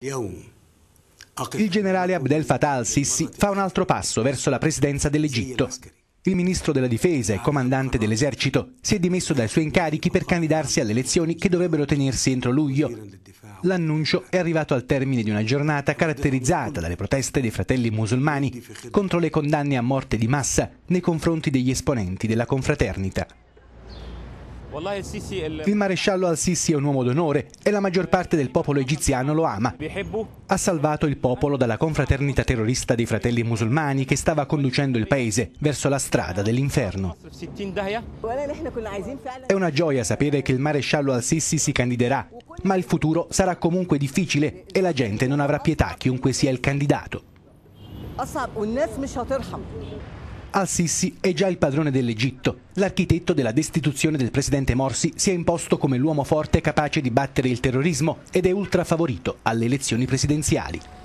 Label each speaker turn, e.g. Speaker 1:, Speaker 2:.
Speaker 1: Um. Il generale Abdel Fattah al-Sisi fa un altro passo verso la presidenza dell'Egitto. Il ministro della difesa e comandante dell'esercito si è dimesso dai suoi incarichi per candidarsi alle elezioni che dovrebbero tenersi entro luglio. L'annuncio è arrivato al termine di una giornata caratterizzata dalle proteste dei fratelli musulmani contro le condanne a morte di massa nei confronti degli esponenti della confraternita. Il maresciallo al-Sisi è un uomo d'onore e la maggior parte del popolo egiziano lo ama. Ha salvato il popolo dalla confraternita terrorista dei fratelli musulmani che stava conducendo il paese verso la strada dell'inferno. È una gioia sapere che il maresciallo al-Sisi si candiderà, ma il futuro sarà comunque difficile e la gente non avrà pietà chiunque sia il candidato al-Sisi è già il padrone dell'Egitto. L'architetto della destituzione del presidente Morsi si è imposto come l'uomo forte capace di battere il terrorismo ed è ultrafavorito alle elezioni presidenziali.